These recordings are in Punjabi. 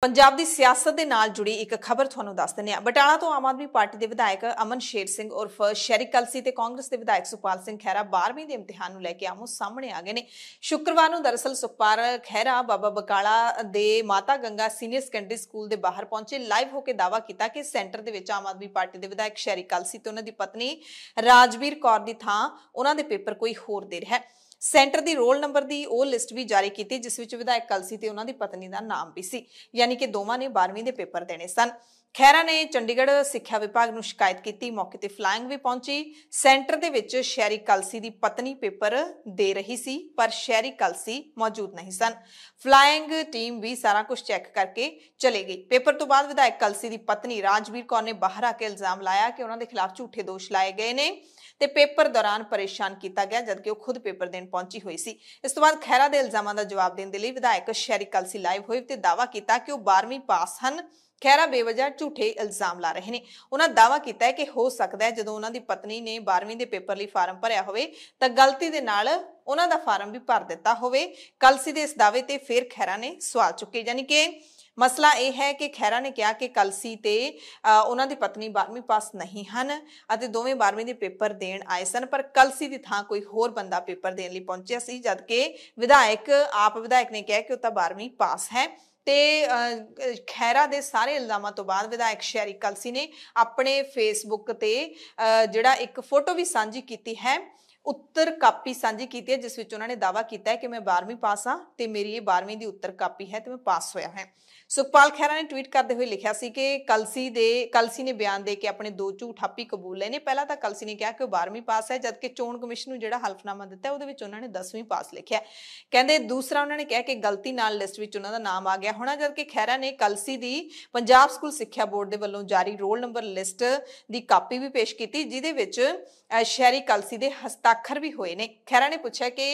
ਪੰਜਾਬ ਦੀ ਸਿਆਸਤ ਦੇ ਨਾਲ ਜੁੜੀ ਇੱਕ ਖਬਰ ਤੁਹਾਨੂੰ ਦੱਸ ਦਿੰਦੇ ਆ ਬਟਾਲਾ ਤੋਂ ਆਮ ਆਦਮੀ ਪਾਰਟੀ ਦੇ ਵਿਧਾਇਕ ਅਮਨ ਸ਼ੇਰ ਸਿੰਘ ਉਰਫ ਸ਼ੈਰੀ ਕਲਸੀ ਤੇ ਕਾਂਗਰਸ ਦੇ ਵਿਧਾਇਕ ਸੁਪਾਲ ਸਿੰਘ ਖਹਿਰਾ 12ਵੀਂ ਦੇ ਇਮਤਿਹਾਨ ਨੂੰ ਲੈ ਕੇ ਆਮੋ ਸਾਹਮਣੇ ਆ ਗਏ ਨੇ ਸ਼ੁੱਕਰਵਾਰ ਨੂੰ ਦਰਸਲ ਸੁਪਾਰ ਖਹਿਰਾ ਬਾਬਾ ਬਕਾਲਾ ਦੇ ਮਾਤਾ ਗੰਗਾ ਸੀਨੀਅਰ ਸੈਕੰਡਰੀ ਸਕੂਲ ਦੇ ਬਾਹਰ ਪਹੁੰਚੇ ਲਾਈਵ ਹੋ ਕੇ ਦਾਵਾ ਕੀਤਾ ਕਿ ਸੈਂਟਰ ਦੇ ਵਿੱਚ ਆਮ ਆਦਮੀ ਪਾਰਟੀ ਦੇ ਵਿਧਾਇਕ ਸ਼ੈਰੀ ਕਲਸੀ ਤੇ ਉਹਨਾਂ ਦੀ ਪਤਨੀ ਰਾਜਵੀਰ ਕੌਰ ਦੀ ਥਾਂ ਉਹਨਾਂ ਦੇ ਪੇਪਰ ਕੋਈ ਹੋਰ ਦੇ ਰਿਹਾ ਹੈ ਸੈਂਟਰ ਦੀ ਰੋਲ ਨੰਬਰ ਦੀ ਉਹ ਲਿਸਟ ਵੀ ਜਾਰੀ ਕੀਤੀ ਜਿਸ ਵਿੱਚ ਵਿਧਾਇਕ ਕਲਸੀ ਤੇ ਉਹਨਾਂ ਦੀ ਪਤਨੀ ਦਾ ਨਾਮ ਵੀ ਸੀ ਯਾਨੀ ਕਿ ਦੋਵਾਂ ਨੇ 12ਵੀਂ ਦੇ ਪੇਪਰ ਦੇਣੇ ਸਨ ਖੈਰਾ ਨੇ ਚੰਡੀਗੜ੍ਹ ਸਿੱਖਿਆ ਵਿਭਾਗ ਨੂੰ ਸ਼ਿਕਾਇਤ ਕੀਤੀ ਮੌਕੇ ਤੇ ਫਲਾਇੰਗ ਵੀ ਪਹੁੰਚੀ ਸੈਂਟਰ ਦੇ ਵਿੱਚ ਸ਼ੈਰੀ ਕਲਸੀ ਦੀ ਪਤਨੀ ਪੇਪਰ ਦੇ ਰਹੀ ਸੀ ਪਰ ਸ਼ੈਰੀ ਕਲਸੀ ਮੌਜੂਦ ਨਹੀਂ ਸਨ ਫਲਾਇੰਗ ਟੀਮ ਵੀ ਸਾਰਾ ਕੁਝ ਚੈੱਕ ਕਰਕੇ ਚਲੇ ਗਈ ਪੇਪਰ ਤੋਂ ਬਾਅਦ ਵਿਧਾਇਕ ਕਲਸੀ ਦੀ ਪਤਨੀ ਰਾਜਵੀਰ ਕੌਰ ਨੇ ਬਾਹਰ ਆ ਕੇ ਇਲਜ਼ਾਮ ਲਾਇਆ ਕਿ ਉਹਨਾਂ ਦੇ ਖਿਲਾਫ ਝੂਠੇ ਦੋਸ਼ ਲਾਏ ਗਏ ਨੇ ਤੇ ਪੇਪਰ ਦੌਰਾਨ ਪਰੇਸ਼ਾਨ ਕੀਤਾ ਗਿਆ ਜਦਕਿ ਉਹ ਖੁਦ ਪੇਪਰ ਦੇਣ ਪਹੁੰਚੀ ਹੋਈ ਸੀ ਇਸ ਤੋਂ ਬਾਅਦ ਖੈਰਾ ਦੇ ਇਲਜ਼ਾਮਾਂ ਦਾ ਜਵਾਬ ਦੇਣ ਦੇ ਲਈ ਵਿਧਾਇਕ ਸ਼ੈਰੀ ਕਲਸੀ ਲਾਈਵ ਹੋਈ ਤੇ ਦਾਵਾ ਕੀਤਾ ਕਿ ਉਹ 12ਵੀਂ ਪਾਸ ਹਨ ਖੈਰਾ ਬੇਵਜਾ ਝੂਠੇ ਇਲਜ਼ਾਮ ਲਾ ਰਹੇ ਨੇ ਉਹਨਾਂ ਦਾਵਾ ਕੀਤਾ ਹੈ ਕਿ ਹੋ ਸਕਦਾ ਹੈ ਜਦੋਂ ਉਹਨਾਂ ਦੀ ਪਤਨੀ ਨੇ 12ਵੀਂ ਦੇ ਪੇਪਰ ਲਈ ਫਾਰਮ ਭਰਿਆ ਹੋਵੇ ਤਾਂ ਗਲਤੀ ਦੇ ਨਾਲ ਉਹਨਾਂ ਦਾ ਫਾਰਮ ਵੀ ਭਰ ਦਿੱਤਾ ਹੋਵੇ ਕਲਸੀ ਦੇ ਇਸ ਦਾਅਵੇ ਤੇ ਫੇਰ ਖੈਰਾ ਨੇ ਸਵਾਲ ਚੁੱਕੇ ਯਾਨੀ ਕਿ ਮਸਲਾ ਇਹ ਹੈ ਕਿ ਖੈਰਾ ਨੇ ਕਿਹਾ ਕਿ ਕਲਸੀ ਤੇ ਉਹਨਾਂ ਦੀ ਪਤਨੀ 12ਵੀਂ ਪਾਸ ਨਹੀਂ ਹਨ ਅਤੇ ਦੋਵੇਂ 12ਵੀਂ ਦੇ ਪੇਪਰ ਦੇਣ ਆਏ ਸਨ ਪਰ ਕਲਸੀ ਦੀ ਥਾਂ ਕੋਈ ਹੋਰ ਬੰਦਾ ਪੇਪਰ ਦੇਣ ਲਈ ਪਹੁੰਚਿਆ ਸੀ ਜਦਕਿ ਵਿਧਾਇਕ ਆਪ ਵਿਧਾਇਕ ਨੇ ਕਿਹਾ ਕਿ ਉਹ ਤਾਂ 12ਵੀਂ ਪਾਸ ਹੈ ਤੇ ਖੈਰਾ ਦੇ ਸਾਰੇ ਇਲਜ਼ਾਮਾਂ ਤੋਂ ਬਾਅਦ ਵਿਧਾਇਕ ਸ਼ੈਰੀ ਕਲਸੀ ਨੇ ਆਪਣੇ ਫੇਸਬੁੱਕ ਤੇ ਜਿਹੜਾ ਇੱਕ ਫੋਟੋ ਵੀ ਸਾਂਝੀ ਕੀਤੀ ਹੈ ਉੱਤਰ ਕਾਪੀ ਸਾਂਝੀ ਕੀਤੀ ਹੈ ਜਿਸ ਵਿੱਚ ਉਹਨਾਂ ਨੇ ਦਾਵਾ ਕੀਤਾ ਹੈ ਕਿ ਮੈਂ 12ਵੀਂ ਪਾਸ ਆ ਤੇ ਮੇਰੀ ਇਹ 12ਵੀਂ ਦੀ ਉੱਤਰ ਕਾਪੀ ਹੈ ਤੇ ਮੈਂ ਪਾਸ ਹੋਇਆ ਹਾਂ ਸੁਖਪਾਲ ਖਹਿਰਾ ਨੇ ਟਵੀਟ ਕਰਦੇ ਹੋਏ ਲਿਖਿਆ ਸੀ ਕਿ ਕਲਸੀ ਦੇ ਕਲਸੀ ਨੇ ਬਿਆਨ ਦੇ ਕੇ ਆਪਣੇ ਦੋ ਝੂਠ ਆਪੀ ਕਬੂਲ ਲਏ ਨੇ ਪਹਿਲਾਂ ਤਾਂ ਕਲਸੀ ਨੇ ਕਿਹਾ ਕਿ ਉਹ 12ਵੀਂ ਪਾਸ ਹੈ ਜਦਕਿ ਚੋਣ ਕਮਿਸ਼ਨ ਨੂੰ ਜਿਹੜਾ ਹਲਫਨਾਮਾ ਦਿੱਤਾ ਉਹਦੇ ਵਿੱਚ ਉਹਨਾਂ ਨੇ 10ਵੀਂ ਪਾਸ ਲਿਖਿਆ ਕਹਿੰਦੇ ਦੂਸਰਾ ਉਹਨਾਂ ਨੇ ਕਿਹਾ ਕਿ ਗਲਤੀ ਨਾਲ ਲਿਸਟ ਵਿੱਚ ਉਹਨਾਂ ਦਾ ਨਾਮ ਆ ਗਿਆ ਹੋਣਾ ਜਦਕਿ ਖਹਿਰਾ ਨੇ ਕਲਸੀ ਦੀ ਪੰਜਾਬ ਸਕੂਲ ਸਿੱਖਿਆ ਬੋਰਡ ਦੇ ਵੱਲੋਂ ਜਾਰੀ ਰੋਲ ਨੰਬਰ ਲਿਸਟ ਦੀ ਕਾਪੀ ਵੀ ਪੇਸ਼ ਕੀਤੀ ਜਿਹਦੇ ਵਿੱਚ ਸ਼ਹਿਰੀ ਕਲਸੀ ਦੇ ਹਸਤਾ ਅੱਖਰ ਵੀ ਹੋਏ ਨੇ ਖੈਰਾ ਨੇ ਪੁੱਛਿਆ ਕਿ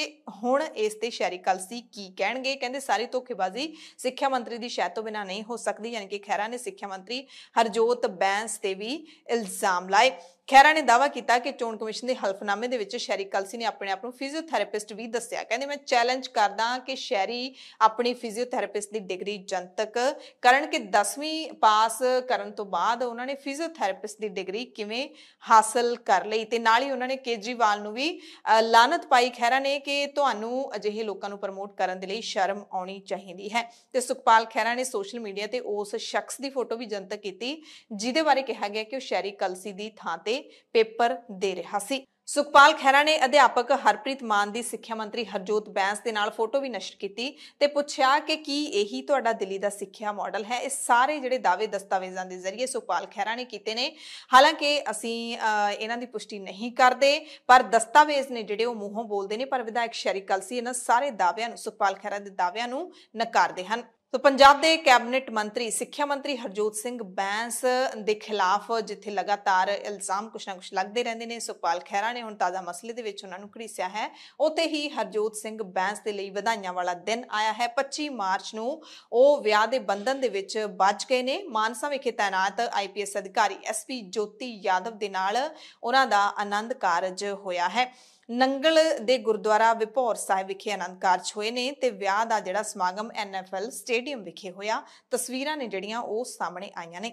ਹੁਣ ਇਸ ਤੇ ਸ਼ੈਰੀ ਕਲਸੀ ਕੀ ਕਹਿਣਗੇ ਕਹਿੰਦੇ ਸਾਰੀ ਧੋਖੇਬਾਜ਼ੀ ਸਿੱਖਿਆ ਮੰਤਰੀ ਦੀ ਸ਼ਾਇਦ ਤੋਂ ਬਿਨਾ ਨਹੀਂ ਹੋ ਸਕਦੀ ਯਾਨੀ ਕਿ ਖੈਰਾ ਨੇ ਸਿੱਖਿਆ ਮੰਤਰੀ ਹਰਜੋਤ ਬੈਂਸ ਤੇ ਵੀ ਇਲਜ਼ਾਮ ਲਾਏ ਖੈਰਾ ਨੇ ਦਾਵਾ ਕੀਤਾ ਕਿ ਚੋਣ ਕਮਿਸ਼ਨ ਦੇ ਹਲਫਨਾਮੇ ਦੇ ਵਿੱਚ ਸ਼ੈਰੀ ਕਲਸੀ ਨੇ ਆਪਣੇ ਆਪ ਨੂੰ ਫਿਜ਼ੀਓਥੈਰੇਪਿਸਟ ਵੀ ਦੱਸਿਆ ਕਹਿੰਦੇ ਮੈਂ ਚੈਲੰਜ ਕਰਦਾ ਕਿ ਸ਼ੈਰੀ ਆਪਣੀ ਫਿਜ਼ੀਓਥੈਰੇਪਿਸਟ ਦੀ ਡਿਗਰੀ ਜਨਤਕ ਕਰਨ ਕਿ 10ਵੀਂ ਪਾਸ ਕਰਨ ਤੋਂ ਬਾਅਦ ਉਹਨਾਂ ਨੇ ਫਿਜ਼ੀਓਥੈਰੇਪਿਸਟ ਦੀ ਡਿਗਰੀ ਕਿਵੇਂ ਹਾਸਲ ਕਰ ਲਈ ਤੇ ਨਾਲ ਹੀ ਉਹਨਾਂ ਨੇ ਕੇਜੀਵਾਲ ਨੂੰ ਵੀ ਲਾਨਤ ਪਾਈ ਖੈਰਾ ਨੇ ਕਿ ਤੁਹਾਨੂੰ ਅਜਿਹੇ ਲੋਕਾਂ ਨੂੰ ਪ੍ਰਮੋਟ ਕਰਨ ਦੇ ਲਈ ਸ਼ਰਮ ਆਉਣੀ ਚਾਹੀਦੀ ਹੈ ਤੇ ਸੁਖਪਾਲ ਖੈਰਾ ਨੇ ਸੋਸ਼ਲ ਮੀਡੀਆ ਤੇ ਉਸ ਸ਼ਖਸ ਦੀ ਫੋਟੋ ਵੀ ਜਨਤਕ ਕੀਤੀ ਜਿਹਦੇ ਬਾਰੇ ਕਿਹਾ ਗਿਆ ਕਿ ਉਹ ਸ਼ੈਰੀ ਕਲਸੀ ਦੀ ਥਾਂ ਤੇ ਵੇਲੇ ਪੇਪਰ ਦੇ ਰਿਹਾ ਸੀ ਸੁਖਪਾਲ ਖਹਿਰਾ ਨੇ ਅਧਿਆਪਕ ਹਰਪ੍ਰੀਤ ਮਾਨ ਦੀ ਸਿੱਖਿਆ ਮੰਤਰੀ ਹਰਜੋਤ ਬੈਂਸ ਦੇ ਨਾਲ ਫੋਟੋ ਵੀ ਨਸ਼ਰ ਕੀਤੀ ਤੇ ਪੁੱਛਿਆ ਕਿ ਕੀ ਇਹੀ ਤੁਹਾਡਾ ਦਿੱਲੀ ਦਾ ਸਿੱਖਿਆ ਮਾਡਲ ਹੈ ਇਹ ਸਾਰੇ ਜਿਹੜੇ ਦਾਅਵੇ ਦਸਤਾਵੇਜ਼ਾਂ ਦੇ ਜ਼ਰੀਏ ਸੁਖਪਾਲ ਖਹਿਰਾ ਨੇ ਕੀਤੇ ਨੇ ਹਾਲਾਂਕਿ ਅਸੀਂ ਇਹਨਾਂ ਦੀ ਪੁਸ਼ਟੀ ਨਹੀਂ ਕਰਦੇ ਪਰ ਦਸਤਾਵੇਜ਼ ਨੇ ਜਿਹੜੇ ਉਹ ਮੂੰਹੋਂ ਬੋਲਦੇ ਨੇ ਪਰ ਵਿਧਾਇਕ ਸ਼ੈਰੀ ਕਲਸੀ ਇਹਨਾਂ ਸਾਰੇ ਦਾਅਵਿਆਂ ਨੂੰ ਸੁਖਪਾਲ ਖਹਿਰਾ ਦੇ ਦਾਅਵਿਆਂ ਨੂੰ ਨਕਾਰਦੇ ਹਨ ਤੋ ਪੰਜਾਬ ਦੇ ਕੈਬਨਿਟ ਮੰਤਰੀ ਸਿੱਖਿਆ ਮੰਤਰੀ ਹਰਜੋਤ ਸਿੰਘ ਬੈਂਸ ਦੇ ਖਿਲਾਫ ਜਿੱਥੇ ਲਗਾਤਾਰ ਇਲਜ਼ਾਮ ਕੁਛ ਨਾ ਕੁਛ ਲੱਗਦੇ ਰਹਿੰਦੇ ਨੇ ਸੁਖਪਾਲ ਖਹਿਰਾ ਨੇ ਹੁਣ ਤਾਜ਼ਾ ਮਸਲੇ ਦੇ ਵਿੱਚ ਉਹਨਾਂ ਨੂੰ ਘੜੀਸਿਆ ਹੈ ਉੱਥੇ ਹੀ ਹਰਜੋਤ ਸਿੰਘ ਬੈਂਸ ਦੇ ਲਈ ਵਧਾਈਆਂ ਵਾਲਾ ਦਿਨ ਆਇਆ ਹੈ 25 ਮਾਰਚ ਨੂੰ ਉਹ ਵਿਆਹ ਦੇ ਬੰਧਨ ਦੇ ਵਿੱਚ ਬਚ ਗਏ ਨੇ ਮਾਨਸਾ ਵਿਖੇ ਤਾਇਨਾਤ ਆਈਪੀਐਸ ਅਧਿਕਾਰੀ ਐਸਪੀ ਜੋਤੀ ਯਾਦਵ ਦੇ ਨਾਲ ਉਹਨਾਂ ਦਾ ਆਨੰਦ ਕਾਰਜ ਹੋਇਆ ਹੈ ਨੰਗਲ ਦੇ ਗੁਰਦੁਆਰਾ ਵਿਪੌਰ ਸਾਹਿਬ ਵਿਖੇ ਆਨੰਦ ਕਾਰਜ ਹੋਏ ਨੇ ਤੇ ਵਿਆਹ ਦਾ ਜਿਹੜਾ ਸਮਾਗਮ ਐਨਐਫਐਲ ਸਟੇਡੀਅਮ ਵਿਖੇ ਹੋਇਆ ਤਸਵੀਰਾਂ ਨੇ ਜਿਹੜੀਆਂ ਉਹ ਸਾਹਮਣੇ ਆਈਆਂ ਨੇ